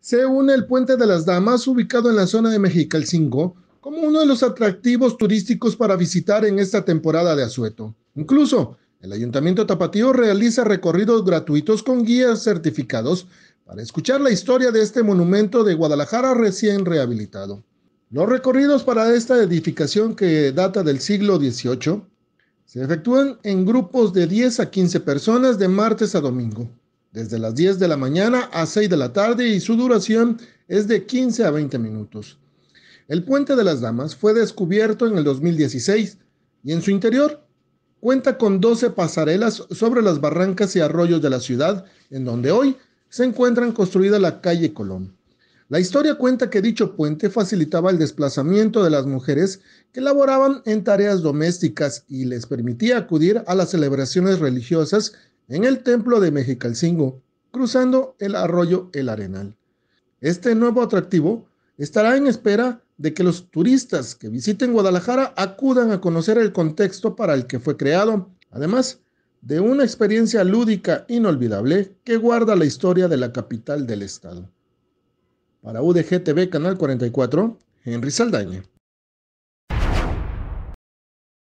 se une el Puente de las Damas, ubicado en la zona de Mexicalcingo, como uno de los atractivos turísticos para visitar en esta temporada de Azueto. Incluso, el Ayuntamiento Tapatío realiza recorridos gratuitos con guías certificados para escuchar la historia de este monumento de Guadalajara recién rehabilitado. Los recorridos para esta edificación que data del siglo XVIII se efectúan en grupos de 10 a 15 personas de martes a domingo desde las 10 de la mañana a 6 de la tarde y su duración es de 15 a 20 minutos. El puente de las damas fue descubierto en el 2016 y en su interior cuenta con 12 pasarelas sobre las barrancas y arroyos de la ciudad, en donde hoy se encuentran construida la calle Colón. La historia cuenta que dicho puente facilitaba el desplazamiento de las mujeres que laboraban en tareas domésticas y les permitía acudir a las celebraciones religiosas en el templo de Mexicalcingo, cruzando el arroyo El Arenal. Este nuevo atractivo estará en espera de que los turistas que visiten Guadalajara acudan a conocer el contexto para el que fue creado, además de una experiencia lúdica inolvidable que guarda la historia de la capital del estado. Para UDGTV Canal 44, Henry Saldaña.